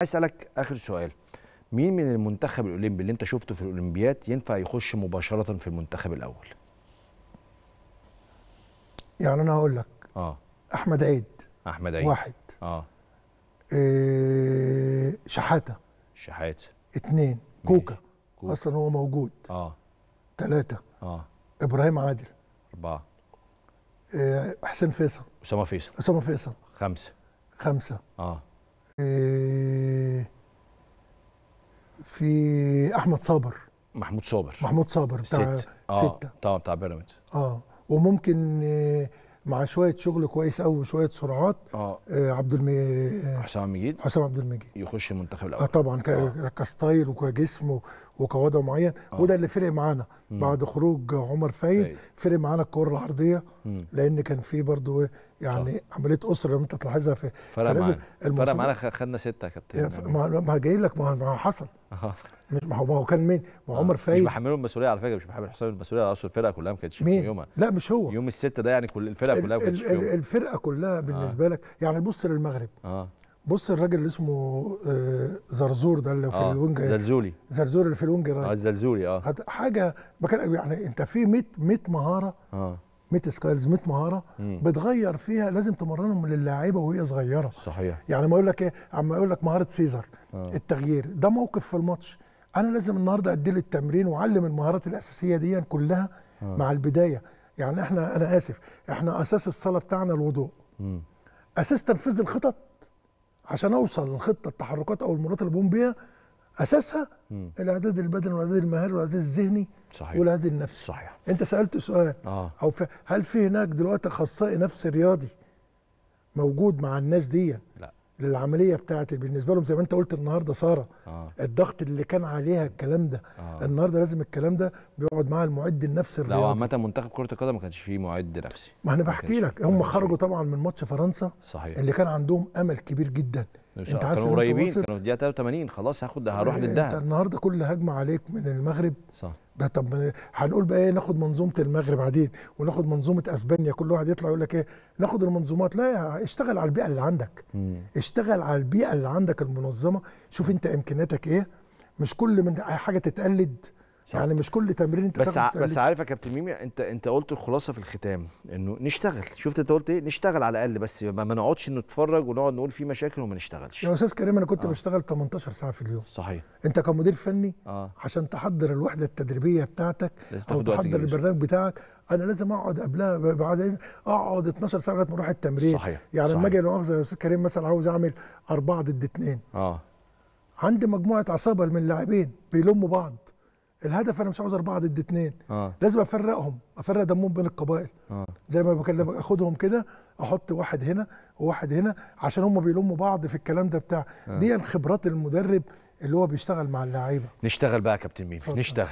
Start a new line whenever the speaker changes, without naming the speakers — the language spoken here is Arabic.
عايز اسالك اخر سؤال مين من المنتخب الاولمبي اللي انت شفته في الاولمبياد ينفع يخش مباشره في المنتخب الاول يعني انا هقول لك اه احمد عيد احمد عيد واحد اه إيه شحاته شحاته اثنين كوكا. كوكا اصلا هو موجود اه ثلاثة اه ابراهيم عادل اربعه إيه حسين فيصل اسامه فيصل اسامه فيصل خمسه خمسه اه آه، في احمد صابر محمود صابر محمود صابر بتاع آه، ستة, ستة اه بتاع بتاع بيراميدز اه وممكن آه، مع شويه شغل كويس قوي وشويه سرعات اه, آه، عبد المجيد آه، حسام عبد المجيد حسام عبد المجيد يخش المنتخب الاول اه طبعا آه. كستايل وكجسم وكوضع معين آه. وده اللي فرق معانا بعد خروج عمر فايد فرق معانا الكره العرضيه مم. لان كان في برضو إيه، يعني آه. عمليه اسره لما انت تلاحظها في فرق معانا فرق معانا خدنا سته يا كابتن ما جاي لك ما حصل آه. مش ما هو ما هو كان مين؟ ما هو آه، عمر فايد مش محمله المسؤوليه على فكره مش محمل حسام المسؤوليه اصل الفرقه كلها ما كانتش في يومها لا مش هو يوم الست ده يعني كل الفرقه كلها ما كانتش في يومها الفرقه كلها آه. بالنسبه آه. لك يعني بص للمغرب اه بص الراجل اللي اسمه آه زرزور ده اللي في آه. زلزولي زرزولي زرزور اللي في الونج اه الزرزولي اه حاجه يعني انت في 100 100 مهاره اه 100 سكايلز 100 مهاره مم. بتغير فيها لازم تمرنهم للاعيبه وهي صغيره صحيح يعني ما اقول لك ايه عم اقول لك مهاره سيزر آه. التغيير ده موقف في الماتش انا لازم النهارده ادي التمرين واعلم المهارات الاساسيه دي كلها آه. مع البدايه يعني احنا انا اسف احنا اساس الصلاه بتاعنا الوضوء اساس تنفيذ الخطط عشان اوصل للخطه التحركات او المرات اللي بقوم بيها اساسها الاعداد البدني والاعداد المهاري والاعداد الذهني والاعداد النفسي صحيح انت سالت سؤال آه. او في هل في هناك دلوقتي اخصائي نفسي رياضي موجود مع الناس دي لا للعمليه بتاعت بالنسبه لهم زي ما انت قلت النهارده ساره آه. الضغط اللي كان عليها الكلام ده آه. النهارده لازم الكلام ده بيقعد مع المعد النفسي الرياضي لا عامه منتخب كره القدم ما كانش فيه معد نفسي ما انا بحكي لك هم خرجوا طبعا من ماتش فرنسا صحيح. اللي كان عندهم امل كبير جدا انت حاسس كانوا قريبين كانوا في الدقيقه 83 خلاص هاخد هروح إيه، للدهب انت النهارده كل هجمه عليك من المغرب صح ده طب هنقول بقى ايه ناخد منظومه المغرب بعدين وناخد منظومه اسبانيا كل واحد يطلع يقول لك ايه ناخد المنظومات لا اشتغل على البيئه اللي عندك مم. اشتغل على البيئه اللي عندك المنظمه شوف انت امكانياتك ايه مش كل من حاجه تتقلد يعني مش كل تمرين انت بس ع... بس عارف يا كابتن ميمي انت انت قلت الخلاصه في الختام انه نشتغل شفت انت قلت ايه نشتغل على الاقل بس ما نقعدش نتفرج ونقعد نقول في مشاكل وما نشتغلش يا استاذ كريم انا كنت آه. بشتغل 18 ساعه في اليوم صحيح انت كمدير فني آه. عشان تحضر الوحده التدريبيه بتاعتك او تحضر البرنامج بتاعك انا لازم اقعد قبلها بعد اقعد 12 ساعه لغايه ما اروح التمرين صحيح. يعني لما اجي لا يا استاذ كريم مثلا عاوز اعمل 4 ضد 2 اه عندي مجموعه عصابه من اللاعبين بيلموا بعض الهدف انا مش عاوز اربعه ضد اثنين آه. لازم افرقهم افرق دمهم بين القبائل آه. زي ما بكلمك اخدهم كده احط واحد هنا وواحد هنا عشان هم بيلموا بعض في الكلام ده بتاع آه. دي خبرات المدرب اللي هو بيشتغل مع اللعيبه نشتغل بقى يا كابتن مين نشتغل